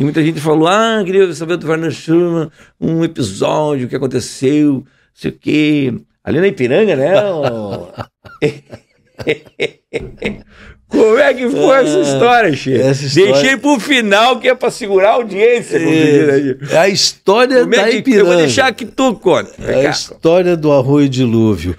E muita gente falou: ah, queria saber do Werner Schumann, um episódio que aconteceu, sei o quê. Ali na Ipiranga, né? Como é que foi essa ah, história, Che? História... Deixei pro final que é pra segurar a audiência. É, a história Como é da é que... Ipiranga. Eu vou deixar que tu conta. É a cá. história do arroio dilúvio.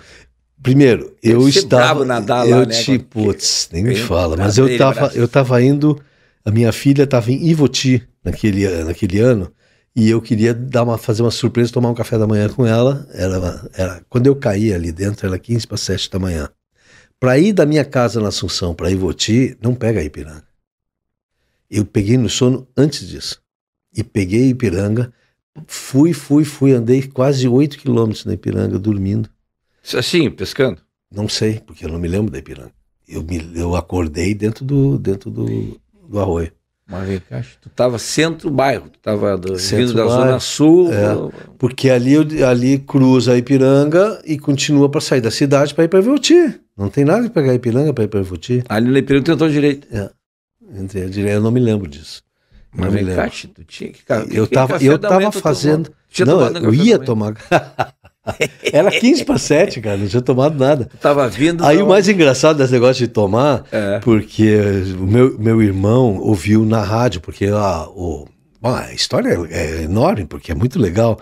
Primeiro, eu estava. Nadar eu lá, né, te, putz, nem me fala, mas eu tava, eu tava indo, a minha filha estava em Ivoti, naquele, naquele ano. E eu queria dar uma, fazer uma surpresa, tomar um café da manhã com ela. Ela, quando eu caí ali dentro, era 15 para 7 da manhã. Para ir da minha casa na Assunção para Ivoti, não pega a Ipiranga. Eu peguei no sono antes disso. E peguei Ipiranga, fui, fui, fui, andei quase 8 quilômetros na Ipiranga dormindo. É assim, pescando? Não sei, porque eu não me lembro da Ipiranga. Eu, me, eu acordei dentro do, dentro do, do arroio. Mas vem tu estava centro-bairro, tu estava vindo da Zona Sul. É, ou... Porque ali, ali cruza a Ipiranga e continua para sair da cidade para ir para Ivoti. Não tem nada de pegar Ipiranga para ir para Ivoti. Ali na Ipiranga tu entrou direito. É. Entrei direito, eu não me lembro disso. Mas não vem cá, tu tinha que. Eu estava eu tava fazendo. Não, eu ia tomar. Era 15 para 7, cara, não tinha tomado nada. Tava vindo. Aí não... o mais engraçado desse negócio de tomar, é. porque o meu, meu irmão ouviu na rádio, porque a ah, o, a história é enorme, porque é muito legal.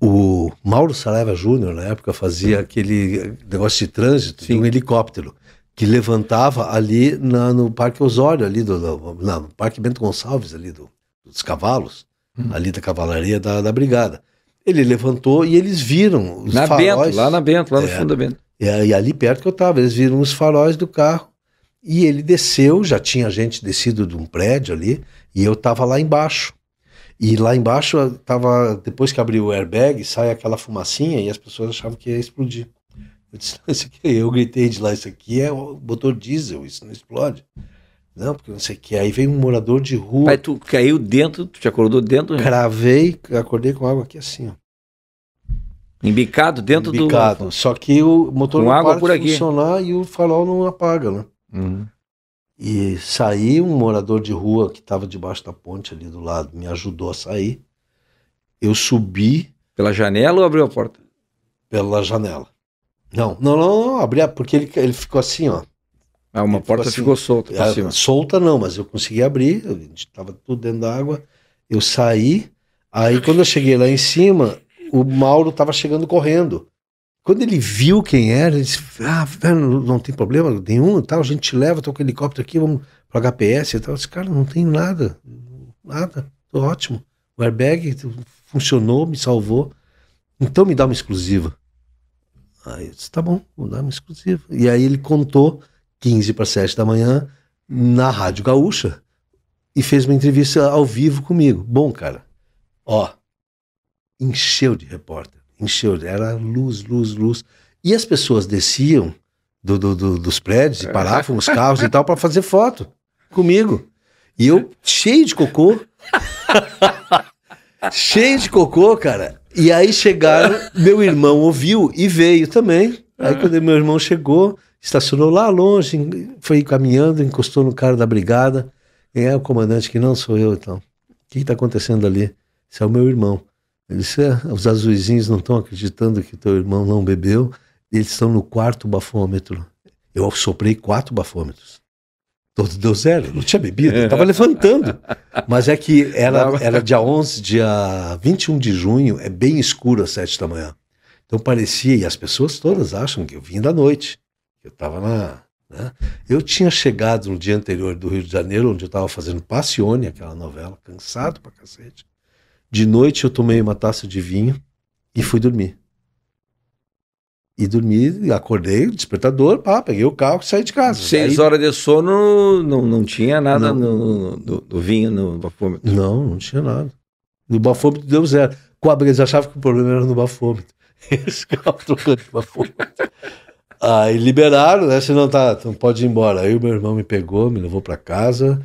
O Mauro Saraiva Júnior, na época, fazia aquele negócio de trânsito Sim. de um helicóptero que levantava ali na, no Parque Osório, ali do, do na, no Parque Bento Gonçalves, ali do, dos cavalos, hum. ali da cavalaria da, da brigada. Ele levantou e eles viram os na faróis. Bento, lá na Bento, lá no é, fundo da Bento. É, e ali perto que eu estava, eles viram os faróis do carro. E ele desceu, já tinha gente descido de um prédio ali, e eu estava lá embaixo. E lá embaixo tava, depois que abriu o airbag, sai aquela fumacinha e as pessoas achavam que ia explodir. Eu disse, não, isso aqui, é- eu gritei de lá, isso aqui é o motor diesel, isso não explode. Não, porque não sei o que. Aí veio um morador de rua. Aí tu caiu dentro, tu te acordou dentro? Né? Cravei, acordei com água aqui assim, ó. Embicado dentro Embicado. do. Embicado. Só que o motor com não água para por de aqui. funcionar e o farol não apaga, né? Uhum. E saí, um morador de rua que estava debaixo da ponte ali do lado me ajudou a sair. Eu subi. Pela janela ou abriu a porta? Pela janela. Não, não, não, não abri a, porque ele, ele ficou assim, ó. Ah, uma porta assim, ficou solta para é, cima. Solta não, mas eu consegui abrir, estava tudo dentro da água. Eu saí, aí quando eu cheguei lá em cima, o Mauro estava chegando correndo. Quando ele viu quem era, ele disse: Ah, não tem problema nenhum, tal, a gente te leva, estou com o helicóptero aqui, vamos para HPS e tal. Eu disse, cara, não tem nada, nada, tô ótimo. O airbag funcionou, me salvou. Então me dá uma exclusiva. Aí eu disse, tá bom, vou dar uma exclusiva. E aí ele contou 15 para 7 da manhã, na Rádio Gaúcha, e fez uma entrevista ao vivo comigo. Bom, cara, ó, encheu de repórter, encheu, era luz, luz, luz. E as pessoas desciam do, do, do dos prédios e é. paravam os carros e tal para fazer foto comigo. E eu cheio de cocô. cheio de cocô, cara. E aí chegaram, meu irmão ouviu e veio também. Aí é. quando meu irmão chegou, estacionou lá longe, foi caminhando, encostou no cara da brigada. Quem é o comandante? Que não sou eu, então. O que está acontecendo ali? Isso é o meu irmão. Ele disse, é, os azuizinhos não estão acreditando que teu irmão não bebeu. Eles estão no quarto bafômetro. Eu soprei quatro bafômetros. Todo deu zero. Não tinha bebido. Estava é. levantando. Mas é que era, era dia 11, dia 21 de junho. É bem escuro às sete da manhã. Então parecia, e as pessoas todas acham que eu vim da noite. Eu estava na. Né? Eu tinha chegado no dia anterior do Rio de Janeiro, onde eu estava fazendo Passione, aquela novela, cansado pra cacete. De noite eu tomei uma taça de vinho e fui dormir. E dormi, acordei, despertador, pá, peguei o carro e saí de casa. Seis horas de sono, não, não tinha nada não. No, no, do, vinho no bafômetro? Não, não tinha nada. No bafômetro deu zero. Com a eles achavam que o problema era no bafômetro. Eles ficavam trocando de bafômetro. Aí liberaram, né? Senão tá, não pode ir embora. Aí o meu irmão me pegou, me levou para casa,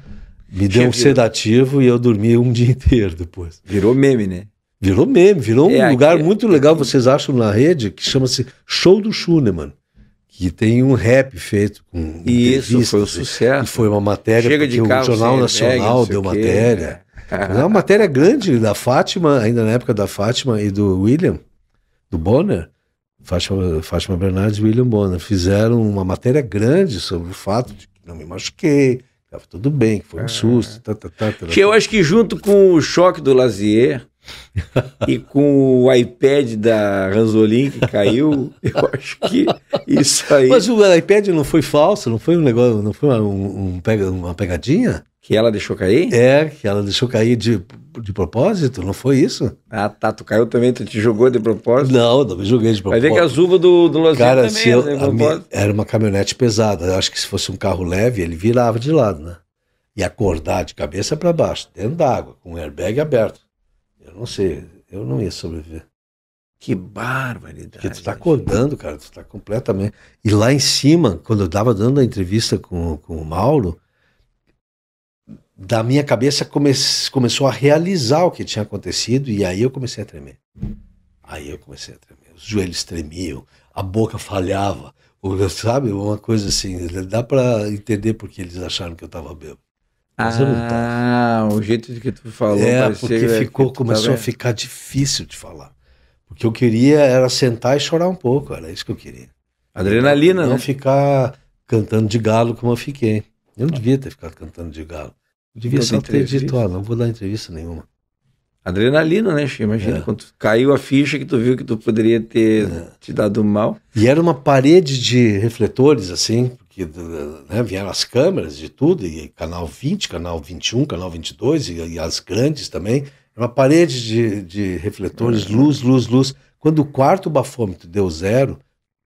me deu um sedativo e eu dormi um dia inteiro depois. Virou meme, né? Virou meme, virou é, um lugar é muito é legal, é, vocês acham na rede, que chama-se Show do Schunemann. Que tem um rap feito com. E isso foi um sucesso. E foi uma matéria, Chega de carro, o Jornal Nacional deu matéria. Né? É uma matéria grande da Fátima, ainda na época da Fátima e do William, do Bonner Fátima, Bernardes e William Bonner fizeram uma matéria grande sobre o fato de que não me machuquei, estava tudo bem, que foi um é. susto. Tá, tá, tá, tá, que eu tá. acho que junto com o choque do Lazier e com o iPad da Ranzolin que caiu, eu acho que isso aí. Mas o iPad não foi falso, não foi um negócio, não foi um, um pega, uma pegadinha? Que ela deixou cair? É, que ela deixou cair de, de propósito, não foi isso? Ah, tá. Tu caiu também, tu te jogou de propósito? Não, não me joguei de é propósito. Vai ver que as uvas do, do Lozinho Cara, também se eu, minha, era uma caminhonete pesada. Eu acho que se fosse um carro leve, ele virava de lado, né? E acordar de cabeça para baixo, dentro d'água, com o airbag aberto. Eu não sei, eu não ia sobreviver. Que barbaridade. Porque tu tá acordando, cara, tu tá completamente. E lá em cima, quando eu tava dando a entrevista com, com o Mauro da minha cabeça come começou a realizar o que tinha acontecido e aí eu comecei a tremer. Aí eu comecei a tremer. Os joelhos tremiam, a boca falhava, sabe? Uma coisa assim. Dá para entender porque eles acharam que eu tava bêbado. Mas ah, eu não tava. Ah, o jeito de que tu falou. É, porque ficou, começou a ficar difícil de falar. O que eu queria era sentar e chorar um pouco, era isso que eu queria. Adrenalina, não né? Não ficar cantando de galo como eu fiquei. Eu não devia ter ficado cantando de galo. Devia só ter dito, ó, ah, não vou dar entrevista nenhuma. Adrenalina, né, Chico? Imagina é. quando caiu a ficha que tu viu que tu poderia ter é. te dado mal. E era uma parede de refletores, assim, porque né, vieram as câmeras de tudo, e canal 20, canal 21, canal 22, e, e as grandes também. Era uma parede de, de refletores, é. luz, luz, luz. Quando o quarto bafômetro deu zero,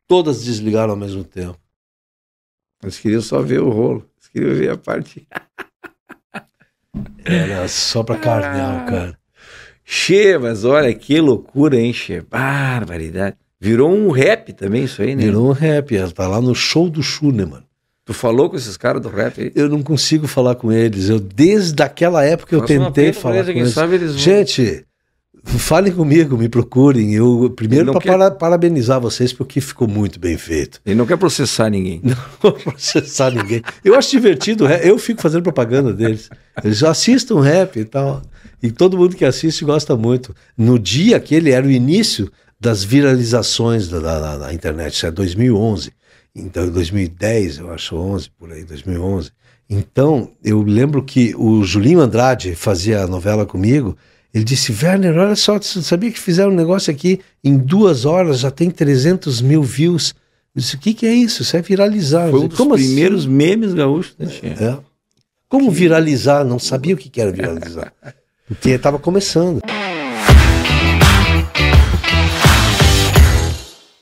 todas desligaram ao mesmo tempo. Eles queriam só ver o rolo, eles queriam ver a parte. Era só pra carnal, ah. cara. Che, mas olha que loucura, hein, Che? Barbaridade. Virou um rap também isso aí, né? Virou um rap, tá lá no show do Schunemann. Né, tu falou com esses caras do rap? Aí? Eu não consigo falar com eles. Eu desde aquela época eu eu tentei falar eles, com eles. eles gente, Falem comigo, me procurem. Eu primeiro para quer... parabenizar vocês porque ficou muito bem feito. Ele não quer processar ninguém. Não vou processar ninguém. Eu acho divertido, eu fico fazendo propaganda deles. Eles assistam rap e tal. E todo mundo que assiste gosta muito. No dia que ele era o início das viralizações da, da, da internet, isso é 2011. Então, 2010, eu acho, 11, por aí, 2011. Então, eu lembro que o Julinho Andrade fazia a novela comigo ele disse, Werner, olha só, você sabia que fizeram um negócio aqui em duas horas, já tem 300 mil views. Eu disse, o que, que é isso? Isso é viralizar. Foi um dos Como assim? primeiros assim? memes gaúchos da China. É. Como que... viralizar? Não sabia o que era viralizar. Porque estava começando.